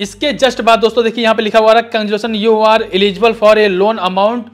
इसके जस्ट बाद दोस्तों देखिए यहाँ पे लिखा हुआ रहा कंजन you are eligible for a loan amount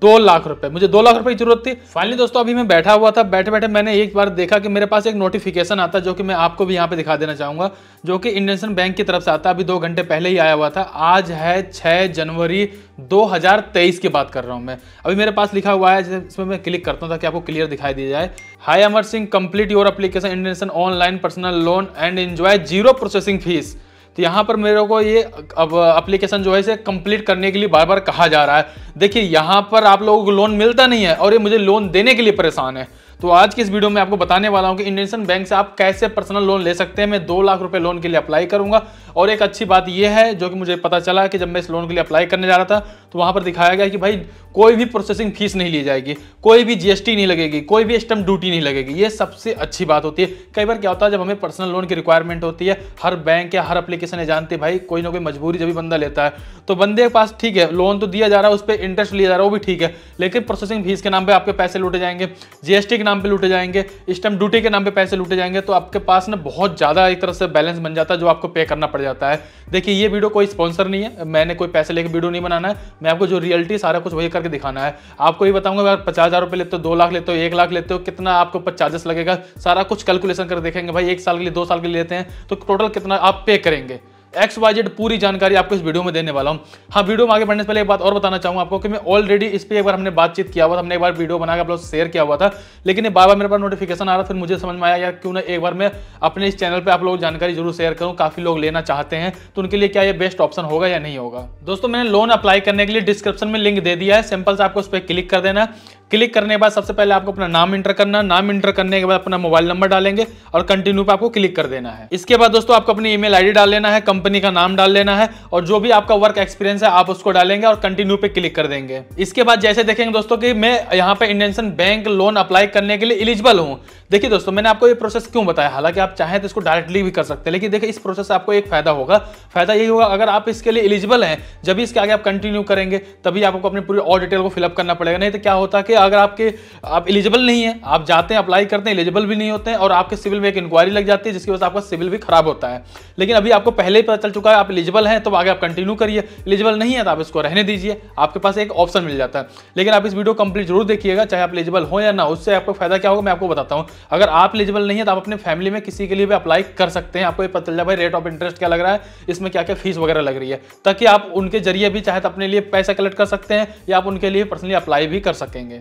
दो लाख रुपए मुझे दो लाख रुपए की जरूरत थी फाइनली दोस्तों अभी मैं बैठा हुआ था बैठे बैठे मैंने एक बार देखा कि मेरे पास एक नोटिफिकेशन आता जो कि मैं आपको भी यहाँ पे दिखा देना चाहूंगा जो कि इंडियन बैंक की तरफ से आता अभी दो घंटे पहले ही आया हुआ था आज है छह जनवरी 2023 की बात कर रहा हूं मैं अभी मेरे पास लिखा हुआ है इसमें मैं क्लिक करता हूँ ताकि आपको क्लियर दिखाई दिया जाए hi Amar Singh complete your application Indian online personal loan and enjoy zero processing fees तो यहाँ पर मेरे को ये अब अप्लीकेशन जो है इसे कंप्लीट करने के लिए बार बार कहा जा रहा है देखिए यहाँ पर आप लोगों को लोन मिलता नहीं है और ये मुझे लोन देने के लिए परेशान है तो आज की इस वीडियो में आपको बताने वाला हूँ कि इंडियन बैंक से आप कैसे पर्सनल लोन ले सकते हैं मैं दो लाख रुपए लोन के लिए अप्लाई करूंगा और एक अच्छी बात यह है जो कि मुझे पता चला कि जब मैं इस लोन के लिए अप्लाई करने जा रहा था तो वहाँ पर दिखाया गया कि भाई कोई भी प्रोसेसिंग फीस नहीं ली जाएगी कोई भी जीएसटी नहीं लगेगी कोई भी स्टम्प ड्यूटी नहीं लगेगी ये सबसे अच्छी बात होती है कई बार क्या होता है जब हमें पर्सनल लोन की रिक्वायरमेंट होती है हर बैंक या हर एप्लीकेशन है जानते भाई कोई ना कोई मजबूरी जब भी बंदा लेता है तो बंदे के पास ठीक है लोन तो दिया जा रहा है उस पर इंटरेस्ट लिया जा रहा है वो भी ठीक है लेकिन प्रोसेसिंग फीस के नाम पर आपके पैसे लूटे जाएंगे जीएसटी के नाम पर लूटे जाएंगे स्टम्प ड्यूटी के नाम पर पैसे लूटे जाएंगे तो आपके पास ना बहुत ज़्यादा एक तरह से बैलेंस बन जाता है जो आपको पे करना पड़ जाता है देखिए ये वीडियो कोई स्पॉन्सर नहीं है मैंने कोई पैसे लेकर वीडियो नहीं बनाना है मैं आपको जो रियलिटी सारा कुछ वही करके दिखाना है आपको ये बताऊंगा अगर पचास हज़ार रुपये लेते हो दो लाख लेते हो एक लाख लेते हो कितना आपके ऊपर चार्जेस लगेगा सारा कुछ कैलकुलेशन कर देखेंगे भाई एक साल के लिए दो साल के लिए लेते हैं तो टोटल कितना आप पे करेंगे एक्स वाई जेड पूरी जानकारी आपको इस वीडियो में देने वाला हूँ हाँ वीडियो में आगे बढ़ने से पहले एक बात और बताना चाहूँगा आपको कि मैं ऑलरेडी इस पर एक बार हमने बातचीत किया हुआ था हमने एक बार वीडियो बनाकर आप लोग शेयर किया हुआ था लेकिन बार बार मेरे पास नोटिफिकेशन आ रहा फिर मुझे समझ में आया यार क्यों ना एक बार मैं अपने इस चैनल पर आप लोग जानकारी जरूर शेयर करूँ काफ़ी लोग लेना चाहते हैं तो उनके लिए क्या ये बेस्ट ऑप्शन होगा या नहीं होगा दोस्तों मैंने लोन अप्लाई करने के लिए डिस्क्रिप्शन में लिंक दे दिया है सिंपल से आपको उस पर क्लिक कर देना क्लिक करने के बाद सबसे पहले आपको अपना नाम इंटर करना है नाम इंटर करने के बाद अपना मोबाइल नंबर डालेंगे और कंटिन्यू पे आपको क्लिक कर देना है इसके बाद दोस्तों आपको अपनी ईमेल आईडी डाल लेना है कंपनी का नाम डाल लेना है और जो भी आपका वर्क एक्सपीरियंस है आप उसको डालेंगे और कंटिन्यू पे क्लिक कर देंगे इसके बाद जैसे देखेंगे दोस्तों की मैं यहाँ पे इंडियन बैंक लोन अप्लाई करने के लिए इलिजिबल हूँ देखिए दोस्तों मैंने आपको ये प्रोसेस क्यों बताया हालांकि आप चाहें तो इसको डायरेक्टली भी कर सकते हैं लेकिन देखिए इस प्रोसेस से आपको एक फायदा होगा फायदा यही होगा अगर आप इसके लिए इलिजिबल हैं जब इसके आगे आप कंटिन्यू करेंगे तभी आपको अपनी पूरी और डिटेल को फिलअप करना पड़ेगा नहीं तो क्या होता है कि अगर आपके आप एलिजिबल नहीं है आप जाते हैं अप्लाई करते हैं एलिजिबल भी नहीं होते हैं और आपके सिविल में एक इंक्वायरी लग जाती है जिसकी वजह से आपका सिविल भी खराब होता है लेकिन अभी आपको पहले ही पता चल चुका है आप एलिजिबल हैं तो आगे आप कंटिन्यू करिए एलिजिबल नहीं है तो आप इसको रहने दीजिए आपके पास एक ऑप्शन मिल जाता है लेकिन आप इस वीडियो कंप्लीट जरूर देखिएगा चाहे आप एलिजिबल हो या ना उससे आपको फायदा क्या होगा मैं आपको बताता हूँ अगर आप एलिजिबल नहीं है तो आप अपने फैमिली में किसी के लिए भी अप्लाई कर सकते हैं आपको ये पता चल जाए भाई रेट ऑफ इंटरेस्ट क्या लग रहा है इसमें क्या क्या फीस वगैरह लग रही है ताकि आप उनके जरिए भी चाहे तो अपने लिए पैसा कलेक्ट कर सकते हैं या आप उनके लिए पर्सनली अप्लाई भी कर सकेंगे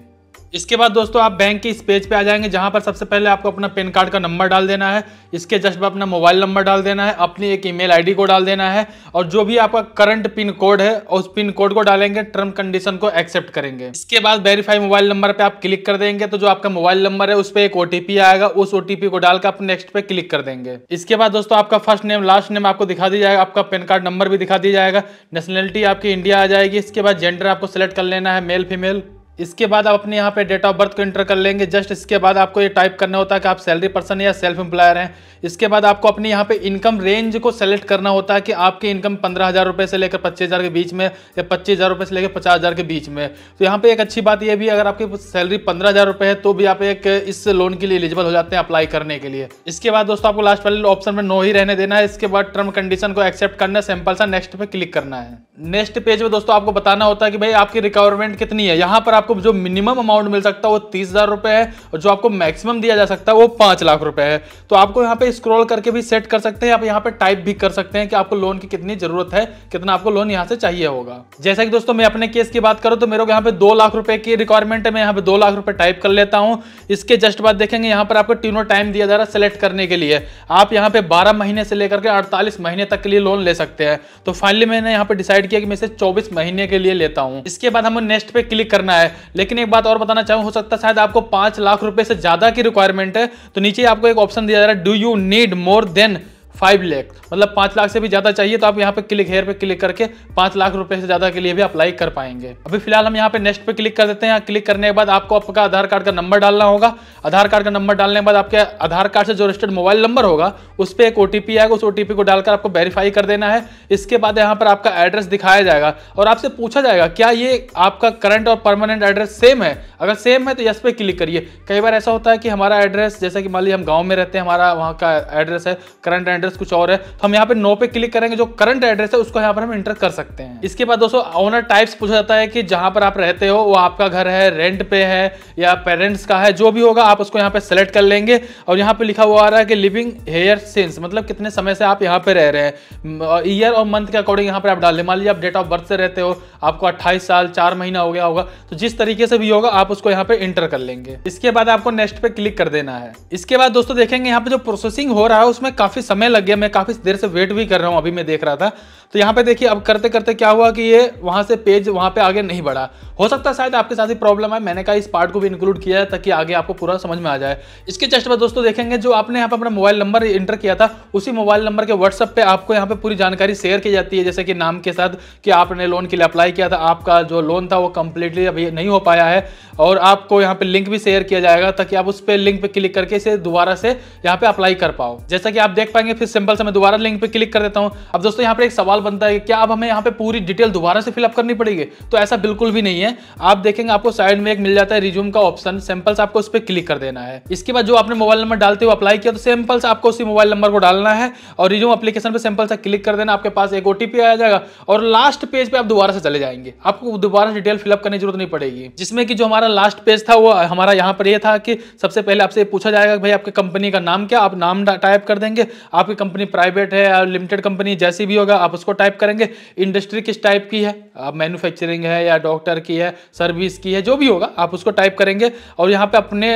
इसके बाद दोस्तों आप बैंक के इस पेज पे आ जाएंगे जहां पर सबसे पहले आपको अपना पैन कार्ड का नंबर डाल देना है इसके जस्ट पर अपना मोबाइल नंबर डाल देना है अपनी एक ईमेल आईडी को डाल देना है और जो भी आपका करंट पिन कोड है उस पिन कोड को डालेंगे टर्म कंडीशन को एक्सेप्ट करेंगे इसके बाद वेरीफाई मोबाइल नंबर पर आप क्लिक कर देंगे तो जो आपका मोबाइल नंबर है उस पर एक ओटीपी आएगा उस ओटीपी को डालकर आप नेक्स्ट पे क्लिक कर देंगे इसके बाद दोस्तों आपका फर्स्ट नेम लास्ट नेम आपको दिखा दिया जाएगा आपका पैन कार्ड नंबर भी दिखा दिया जाएगा नेशनलिटी आपकी इंडिया आ जाएगी इसके बाद जेंडर आपको सेलेक्ट कर लेना है मेल फीमेल इसके बाद आप अपने यहाँ पे डेट ऑफ बर्थ को इंटर कर लेंगे जस्ट इसके बाद आपको ये टाइप करना होता है कि आप सैलरी पर्सन या सेल्फ एम्प्लॉयर हैं इसके बाद आपको अपने यहाँ पे इनकम रेंज को सेलेक्ट करना होता है कि आपकी इनकम पंद्रह हज़ार रुपये से लेकर पच्चीस हज़ार के बीच में या पच्चीस हज़ार रुपये से लेकर पचास हज़ार के बीच में तो यहाँ पे एक अच्छी बात यह भी अगर आपकी सैलरी पंद्रह हज़ार रुपये है तो भी आप एक इस लोन के लिए एलिजिबल हो जाते हैं अप्लाई करने के लिए इसके बाद दोस्तों आपको लास्ट वाले ऑप्शन में नो ही रहने देना है इसके बाद टर्म कंडीशन को एक्सेप्ट करना है सैम्पल सा नेक्स्ट पर क्लिक करना है नेक्स्ट पेज पर दोस्तों आपको बताना होता है कि भाई आपकी रिक्वायरमेंट कितनी है यहाँ पर आपको जो मिनिमम अमाउंट मिल सकता है वो तीस हज़ार रुपए है और जो आपको मैक्सिमम दिया जा सकता है वो पांच लाख रुपए है तो आपको यहाँ पे स्क्रॉल करके भी सेट कर सकते हैं आप यहाँ पे टाइप भी कर सकते हैं कि आपको लोन की कितनी जरूरत है कितना आपको लोन यहाँ से चाहिए होगा जैसा कि दोस्तों मैं अपने केस की बात करूँ तो मेरे को यहाँ पे दो लाख रुपए की रिक्वायरमेंट है मैं यहाँ पे दो लाख रुपए टाइप कर लेता हूँ इसके जस्ट बाद देखेंगे यहाँ पर आपको तीनों टाइम दिया जा रहा है सेलेक्ट करने के लिए आप यहाँ पे बारह महीने से लेकर के अड़तालीस महीने तक के लिए लोन ले सकते हैं तो फाइनली मैंने यहाँ पे डिसाइड किया कि मैं इसे चौबीस महीने के लिए लेता हूँ इसके बाद हमें नेक्स्ट पे क्लिक करना है लेकिन एक बात और बताना चाहूँ हो सकता है शायद आपको पाँच लाख रुपये से ज़्यादा की रिक्वायरमेंट है तो नीचे आपको एक ऑप्शन दिया जा रहा है do you need more than five lakh मतलब पाँच लाख से भी ज़्यादा चाहिए तो आप यहाँ पे क्लिक हेयर पे क्लिक करके पाँच लाख रुपए से ज़्यादा के लिए भी अप्लाई कर पाएंगे अभी फिलहाल हम यहाँ पे नेक्स्ट पे क्लिक कर देते हैं क्लिक करने के बाद आपको आपका आधार कार्ड का नंबर डालना होगा आधार कार्ड का नंबर डालने के बाद आपके आधार कार्ड से जो रजिस्टर्ड मोबाइल नंबर होगा उस पर एक ओ आएगा उस ओ को डालकर आपको वेरीफाई कर देना है इसके बाद यहाँ पर आपका एड्रेस दिखाया जाएगा और आपसे पूछा जाएगा क्या ये आपका करंट और परमानेंट एड्रेस सेम है अगर सेम है तो यस पे क्लिक करिए कई बार ऐसा होता है कि हमारा एड्रेस जैसे कि मान लीजिए हम गाँव में रहते हैं हमारा वहाँ का एड्रेस है करंट एड्रेस कुछ और है तो हम यहाँ पे नो पे क्लिक करेंगे जो करंट एड्रेस है उसको यहाँ पर हम इंटर कर सकते हैं इसके बाद दोस्तों ओनर टाइप्स पूछा जाता है कि जहां पर आप रहते हो वो आपका घर है रेंट पे है या पेरेंट्स का है जो भी होगा आप उसको यहाँ पे सेलेक्ट कर लेंगे और यहाँ पे लिखा हुआ आ रहा है कि लिविंग हेयर सेंस मतलब कितने समय से आप यहाँ पे रह रहे हैं ईयर और मंथ के अकॉर्डिंग यहाँ पर आप डाल मान लीजिए आप डेट ऑफ बर्थ से रहते हो आपको अट्ठाईस साल चार महीना हो गया होगा तो जिस तरीके से भी होगा आप उसको यहाँ पे इंटर कर लेंगे इसके बाद आपको नेक्स्ट पे क्लिक कर देना है इसके बाद दोस्तों देखेंगे यहाँ पे जो प्रोसेसिंग हो रहा है उसमें काफी समय लग गया मैं काफ़ी देर से वेट भी कर रहा हूँ अभी मैं देख रहा था तो यहाँ पे देखिए अब करते करते क्या हुआ कि ये वहाँ से पेज वहाँ पे आगे नहीं बढ़ा हो सकता है शायद आपके साथ ही प्रॉब्लम है मैंने कहा इस पार्ट को भी इंक्लूड किया है ताकि आगे आपको पूरा समझ में आ जाए इसके चेस्ट पर दोस्तों देखेंगे जो आपने यहाँ पर अपना मोबाइल नंबर इंटर किया था उसी मोबाइल नंबर के व्हाट्सअप पर आपको यहाँ पर पूरी जानकारी शेयर की जाती है जैसे कि नाम के साथ कि आपने लोन के लिए अप्लाई किया था आपका जो लोन था वो कम्प्लीटली अभी नहीं हो पाया है और आपको यहाँ पर लिंक भी शेयर किया जाएगा ताकि आप उस पर लिंक पर क्लिक करके इसे दोबारा से यहाँ पर अप्लाई कर पाओ जैसा कि आप देख पाएंगे फिर सिंपल से मैं दोबारा लिंक पर क्लिक कर देता हूँ अब दोस्तों यहाँ पर एक सवाल बनता है क्या अब हमें यहाँ पे पूरी डिटेल दोबारा से फिलअप करनी पड़ेगी तो ऐसा बिल्कुल भी नहीं है आप देखेंगे आपको साइड में एक मिल जाता है रिज्यूम का ऑप्शन सैंपल्स आपको उस पर क्लिक कर देना है इसके बाद जो आपने मोबाइल नंबर डालते हो अप्लाई किया तो सैंपल्स आपको उसी मोबाइल नंबर को डालना है और रिज्यूम अपलीकेशन पर सैंपल्स से क्लिक कर देना आपके पास एक ओटीपी आ जाएगा और लास्ट पेज पर आप दोबारा से चले जाएंगे आपको दोबारा डिटेल फिलअप करने की जरूरत नहीं पड़ेगी जिसमें कि जो हमारा लास्ट पेज था वो हमारा यहाँ पर यह था कि सबसे पहले आपसे पूछा जाएगा भाई आपकी कंपनी का नाम क्या आप नाम टाइप कर देंगे आपकी कंपनी प्राइवेट है लिमिटेड कंपनी जैसी भी होगा आप उसको टाइप करेंगे इंडस्ट्री किस टाइप की है मैन्युफैक्चरिंग है या डॉक्टर की है सर्विस की है जो भी होगा आप उसको टाइप करेंगे और यहाँ पे अपने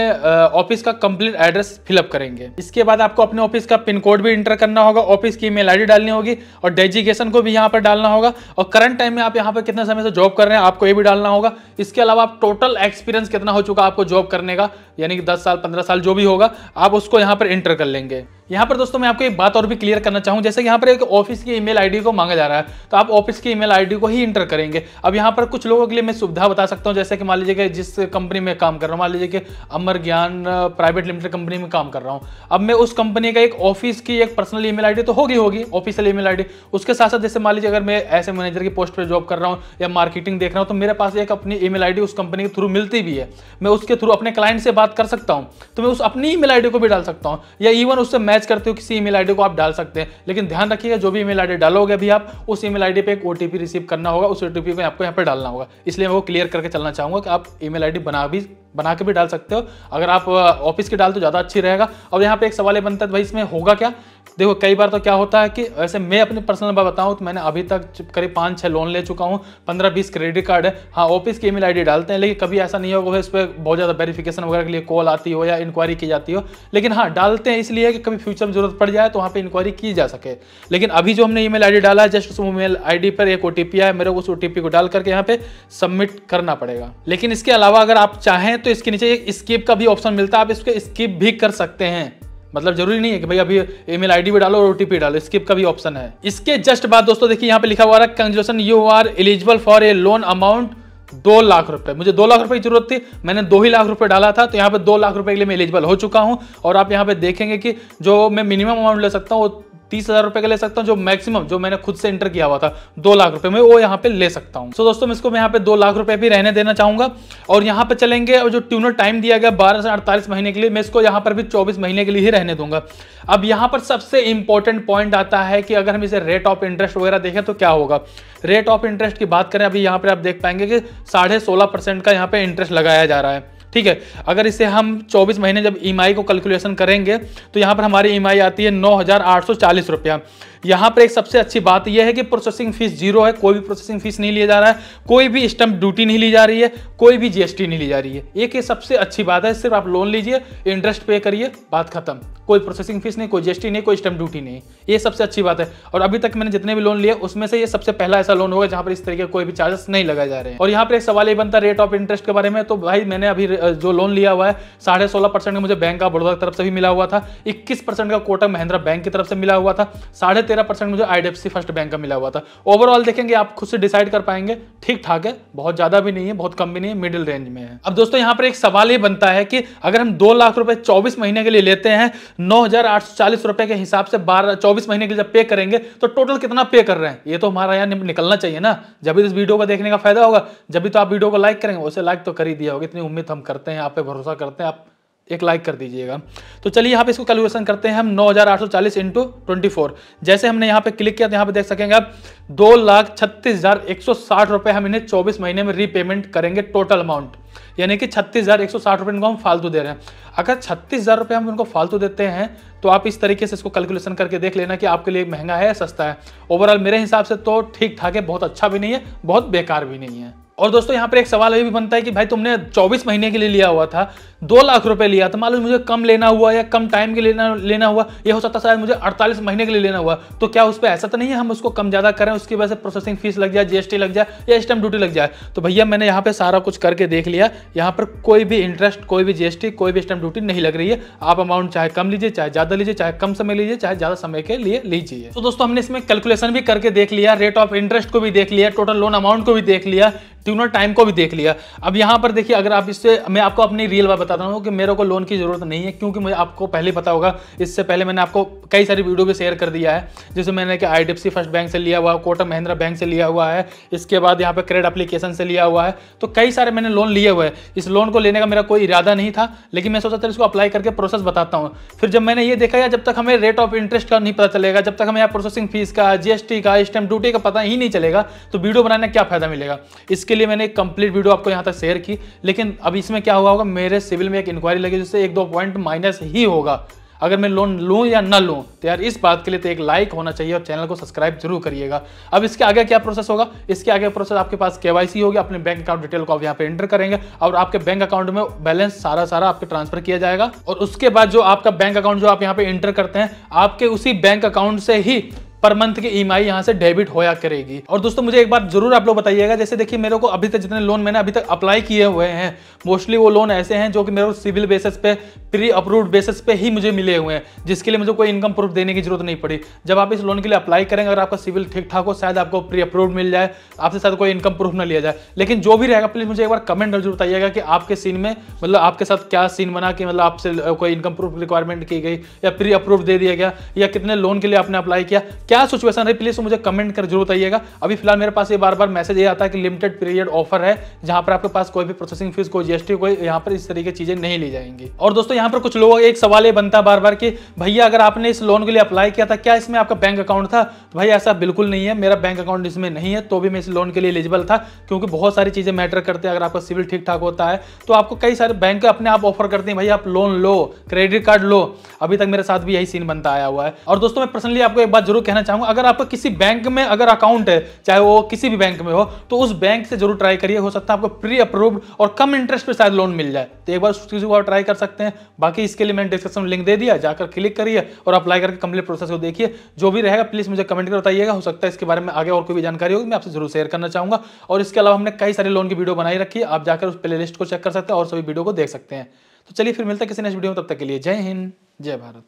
ऑफिस का कंप्लीट एड्रेस फिलअप करेंगे इसके बाद आपको अपने ऑफिस का पिन कोड भी इंटर करना होगा ऑफिस की ईमेल आईडी डालनी होगी और डेजिगेशन को भी यहाँ पर डालना होगा और करंट टाइम में आप यहाँ पर कितने समय से जॉब कर रहे हैं आपको ये भी डालना होगा इसके अलावा आप टोटल एक्सपीरियंस कितना हो चुका आपको जॉब करने का यानी कि दस साल पंद्रह साल जो भी होगा आप उसको यहाँ पर इंटर कर लेंगे यहाँ पर दोस्तों मैं आपको एक बात और भी क्लियर करना चाहूँ जैसे यहाँ पर एक ऑफिस की ईमेल आईडी को मांग मांगा जा रहा है तो आप ऑफिस की ईमेल आईडी को ही इंटर करेंगे अब यहाँ पर कुछ लोगों के लिए मैं सुविधा बता सकता हूँ जैसे कि मान लीजिए कि जिस कंपनी में काम कर रहा हूँ मान लीजिए कि अमर ज्ञान प्राइवेट लिमिटेड कंपनी में काम कर रहा हूँ अब मैं उस कंपनी का एक ऑफिस की एक पर्सनल ई मेल तो होगी होगी ऑफिशियल ई मेल उसके साथ साथ जैसे मान लीजिए अगर मैं ऐसे मैनेजर की पोस्ट पर जॉब कर रहा हूँ या मार्केटिंग देख रहा हूँ तो मेरे पास एक अपनी ई मेल उस कंपनी के थ्रू मिलती भी है मैं उसके थ्रू अपने क्लाइंट से बात कर सकता हूँ तो मैं उस अपनी ई मेल को भी डाल सकता हूँ या इवन उससे मैच करते हो किसी ई मेल को आप डाल सकते हैं लेकिन ध्यान रखिएगा जो भी ई मेल डालोगे अभी ही आप उस ईमेल आईडी पे एक ओटीपी रिसीव करना होगा उस ओटीपी को आपको यहाँ पे डालना होगा इसलिए मैं वो क्लियर करके चलना चाहूंगा कि आप ईमेल आईडी बना भी बना के भी डाल सकते हो अगर आप ऑफिस के डाल तो ज़्यादा अच्छी रहेगा अब यहाँ पे एक सवाल ये बनता है भाई इसमें होगा क्या देखो कई बार तो क्या होता है कि वैसे मैं अपने पर्सनल बात बताऊँ तो मैंने अभी तक करीब पाँच छः लोन ले चुका हूँ पंद्रह बीस क्रेडिट कार्ड है हाँ ऑफिस की ईमेल आईडी डालते हैं लेकिन कभी ऐसा नहीं होगा भाई उस पर बहुत ज़्यादा वेरीफिकेशन वगैरह के लिए कॉल आती हो या इंक्वायरी की जाती हो लेकिन हाँ डालते हैं इसलिए कि कभी फ्यूचर में जरूरत पड़ जाए तो वहाँ पर इंक्वायरी की जा सके लेकिन अभी जो हमने ई मेल डाला है जस्ट उस ईमेल आईडी पर एक ओटीपी आया मेरे को उस ओ को डाल करके यहाँ पर सबमिट करना पड़ेगा लेकिन इसके अलावा अगर आप चाहें तो इसके नीचे एक स्किप का भी ऑप्शन मिलता है आप इसको स्किप भी कर सकते हैं मतलब जरूरी नहीं है कि भाई अभी ईमेल आईडी भी डालो और ओटीपी डालो स्किप का भी ऑप्शन है इसके जस्ट बाद दोस्तों देखिए यहाँ पे लिखा हुआ है कंजन you are eligible for a loan amount दो लाख रुपए मुझे दो लाख रुपए की जरूरत थी मैंने दो ही लाख रुपए डाला था तो यहाँ पे दो लाख रुपए के लिए मैं एलिजिबल हो चुका हूँ और आप यहाँ पे देखेंगे कि जो मैं मिनिमम अमाउंट ले सकता हूँ तीस हजार रुपए का ले सकता हूँ जो मैक्सिमम जो मैंने खुद से इंटर किया हुआ था दो लाख रुपए में वो यहाँ पे ले सकता हूँ सो so, दोस्तों मैं इसको मैं यहाँ पे दो लाख रुपए भी रहने देना चाहूंगा और यहाँ पे चलेंगे और जो ट्यूनर टाइम दिया गया बारह से अड़तालीस महीने के लिए मैं इसको यहाँ पर भी चौबीस महीने के लिए ही रहने दूंगा अब यहाँ पर सबसे इंपॉर्टेंट पॉइंट आता है कि अगर हम इसे रेट ऑफ इंटरेस्ट वगैरह देखें तो क्या होगा रेट ऑफ इंटरेस्ट की बात करें अभी यहाँ पर आप देख पाएंगे कि साढ़े का यहाँ पे इंटरेस्ट लगाया जा रहा है ठीक है अगर इसे हम 24 महीने जब ई e को कैलकुलेशन करेंगे तो यहाँ पर हमारी ई e आती है नौ रुपया यहाँ पर एक सबसे अच्छी बात यह है कि प्रोसेसिंग फीस जीरो है कोई भी प्रोसेसिंग फीस नहीं लिया जा रहा है कोई भी स्टम्प ड्यूटी नहीं ली जा रही है कोई भी जीएसटी नहीं ली जा रही है एक ये सबसे अच्छी बात है सिर्फ आप लोन लीजिए इंटरेस्ट पे करिए बात खत्म कोई प्रोसेसिंग फीस नहीं कोई जीएसटी नहीं कोई स्टम्प ड्यूटी नहीं ये सबसे अच्छी बात है और अभी तक मैंने जितने भी लोन लिए उसमें से ये सबसे पहला ऐसा लोन होगा जहां पर इस तरीके का कोई भी चार्जेस नहीं लगाए जा रहे हैं और यहाँ पर एक सवाल ये बनता है रेट ऑफ इंटरेस्ट के बारे में तो भाई मैंने अभी जो लोन लिया हुआ है साढ़े सोलह परसेंट मुझे बैंक ऑफ बड़ौदा की तरफ से भी मिला हुआ था इक्कीस परसेंट का कोटक महिंद्रा बैंक की तरफ से मिला हुआ था साढ़े तेरह परसेंट मुझे आईडीएफसी फर्स्ट बैंक का मिला हुआ था ओवरऑल देखेंगे आप खुद से डिसाइड कर पाएंगे ठीक ठाक है बहुत ज्यादा भी नहीं है बहुत कम भी नहीं है मिडिल रेंज में है अब दोस्तों यहाँ पर एक सवाल ये बनता है कि अगर हम दो लाख रुपए चौबीस महीने के लिए लेते हैं नौ रुपए के हिसाब से बारह चौबीस महीने के लिए जब पे करेंगे तो टोटल कितना पे कर रहे हैं ये तो हमारा यहाँ निकलना चाहिए ना जब भी इस वीडियो को देखने का फायदा होगा जब भी तो आप वीडियो को लाइक करेंगे उसे लाइक तो कर ही दिया होगा इतनी उम्मीद हम करते हैं आप पे भरोसा करते हैं आप एक लाइक कर दीजिएगा तो चलिए यहाँ पे इसको कैलकुलेशन करते हैं हम 9,840 इंटू ट्वेंटी जैसे हमने यहाँ पे क्लिक किया तो यहाँ पे देख सकेंगे आप दो लाख छत्तीस हज़ार एक सौ साठ रुपये हम इन्हें 24 महीने में रीपेमेंट करेंगे टोटल अमाउंट यानी कि छत्तीस हज़ार एक सौ साठ रुपये इनको हम फालतू दे रहे हैं अगर छत्तीस हज़ार रुपये हम इनको फालतू देते हैं तो आप इस तरीके से इसको कैलकुलेशन करके देख लेना कि आपके लिए महंगा है या सस्ता है ओवरऑल मेरे हिसाब से तो ठीक ठाक है बहुत अच्छा भी नहीं है बहुत बेकार भी नहीं है और दोस्तों यहाँ पर एक सवाल ये भी बनता है कि भाई तुमने 24 महीने के लिए लिया हुआ था दो लाख रुपए लिया था मान लो मुझे कम लेना हुआ या कम टाइम के लेना लेना हुआ ये हो सकता है शायद मुझे 48 महीने के लिए लेना हुआ तो क्या उस पर ऐसा तो नहीं है हम उसको कम ज़्यादा करें उसकी वजह से प्रोसेसिंग फीस लग जाए जीएसटी लग जाए या स्टैम्प ड्यूटी लग जाए तो भैया मैंने यहाँ पर सारा कुछ करके देख लिया यहाँ पर कोई भी इंटरेस्ट कोई भी जीएसटी कोई भी स्टैम्प ड्यूटी नहीं लग रही है आप अमाउंट चाहे कम लीजिए चाहे ज़्यादा लीजिए चाहे कम समय लीजिए चाहे ज़्यादा समय के लिए लीजिए तो दोस्तों हमने इसमें कैलकुलेशन भी करके देख लिया रेट ऑफ इंटरेस्ट को भी देख लिया टोटल लोन अमाउंट को भी देख लिया तो उन्होंने टाइम को भी देख लिया अब यहाँ पर देखिए अगर आप इससे मैं आपको अपनी रियल बात बताता हूँ कि मेरे को लोन की ज़रूरत नहीं है क्योंकि मुझे आपको पहले पता होगा इससे पहले मैंने आपको कई सारी वीडियो भी शेयर कर दिया है जैसे मैंने कि आई फर्स्ट बैंक से लिया हुआ है कोटक महिंद्रा बैंक से लिया हुआ है इसके बाद यहाँ पर क्रेडिट अप्लीकेशन से लिया हुआ है तो कई सारे मैंने लोन लिए हुए हैं इस लोन को लेने का मेरा कोई इरादा नहीं था लेकिन मैं सोचा था इसको अप्लाई करके प्रोसेस बताता हूँ फिर जब मैंने ये देखा या जब तक हमें रेट ऑफ इंटरेस्ट का नहीं पता चलेगा जब तक हमें यहाँ प्रोसेसिंग फीस का जीएसटी का स्टैम्प ड्यूटी का पता ही नहीं चलेगा तो वीडियो बनाने का क्या फायदा मिलेगा इसके लिए मैंने कंप्लीट वीडियो आपको यहाँ तक शेयर की लेकिन अब इसमें क्या हुआ होगा मेरे सिविल में एक इंक्वायरी लगी जिससे एक दो पॉइंट माइनस ही होगा अगर मैं लोन लूँ या ना लूँ तो यार इस बात के लिए तो एक लाइक होना चाहिए और चैनल को सब्सक्राइब जरूर करिएगा अब इसके आगे क्या प्रोसेस होगा इसके आगे प्रोसेस आपके पास के वाई होगी अपने बैंक अकाउंट डिटेल को आप यहाँ पे एंटर करेंगे और आपके बैंक अकाउंट में बैलेंस सारा सारा आपके ट्रांसफर किया जाएगा और उसके बाद जो आपका बैंक अकाउंट जो आप यहाँ पे एंटर करते हैं आपके उसी बैंक अकाउंट से ही पर मंथ की ई e यहाँ से डेबिट होया करेगी और दोस्तों मुझे एक बार जरूर आप लोग बताइएगा जैसे देखिए मेरे को अभी तक जितने लोन मैंने अभी तक अप्लाई किए हुए हैं मोस्टली वो लोन ऐसे हैं जो कि मेरे को सिविल बेसिस पे प्री अप्रूव्ड बेसिस पे ही मुझे मिले हुए हैं जिसके लिए मुझे कोई इनकम प्रूफ देने की जरूरत नहीं पड़ी जब आप इस लोन के लिए अप्लाई करेंगे अगर आपका सिविल ठीक ठाक हो शायद आपको प्री अप्रूव मिल जाए आपसे साथ कोई इनकम प्रूफ ना लिया जाए लेकिन जो भी रहेगा प्लीज़ मुझे एक बार कमेंट जरूर बताइएगा कि आपके सीन में मतलब आपके साथ क्या सीन बना कि मतलब आपसे कोई इनकम प्रूफ रिक्वायरमेंट की गई या प्री अप्रूव दे दिया गया या कितने लोन के लिए आपने अप्लाई किया क्या सिचुएशन है प्लीज मुझे कमेंट कर जरूर बताइएगा अभी फिलहाल मेरे पास ये बार बार मैसेज ये आता है कि लिमिटेड पीरियड ऑफर है जहां पर आपके पास कोई भी प्रोसेसिंग फीस कोई जीएसटी कोई यहाँ पर इस तरीके की चीजें नहीं ली जाएंगी और दोस्तों यहाँ पर कुछ का एक सवाल ये बनता बार बार की भैया अगर आपने इस लोन के लिए अप्लाई किया था क्या इसमें आपका बैंक अकाउंट था तो भाई ऐसा बिल्कुल नहीं है मेरा बैंक अकाउंट इसमें नहीं है तो भी मैं इस लोन के लिए एलिजिबल था क्योंकि बहुत सारी चीजें मैटर करते हैं अगर आपका सिविल ठीक ठाक होता है तो आपको कई सारे बैंक अपने आप ऑफर करते हैं भाई आप लोन लो क्रेडिट कार्ड लो अभी तक मेरे साथ भी यही सीन बनता आया हुआ है और दोस्तों मैं पर्सनली आपको एक बात जरूर कहना कहना चाहूंगा अगर आपका किसी बैंक में अगर अकाउंट है चाहे वो किसी भी बैंक में हो तो उस बैंक से जरूर ट्राई करिए हो सकता है आपको प्री अप्रूव्ड और कम इंटरेस्ट पर शायद लोन मिल जाए तो एक बार उस चीज़ को आप ट्राई कर सकते हैं बाकी इसके लिए मैंने डिस्क्रिप्शन में लिंक दे दिया जाकर क्लिक करिए और अप्लाई करके कंप्लीट प्रोसेस को देखिए जो भी रहेगा प्लीज़ मुझे कमेंट कर बताइएगा हो सकता है इसके बारे में आगे और कोई भी जानकारी होगी मैं आपसे जरूर शेयर करना चाहूंगा और इसके अलावा हमने कई सारे लोन की वीडियो बनाई रखी है आप जाकर उस प्ले को चेक कर सकते हैं और सभी वीडियो को देख सकते हैं तो चलिए फिर मिलता है किसी नेक्स्ट वीडियो में तब तक के लिए जय हिंद जय भारत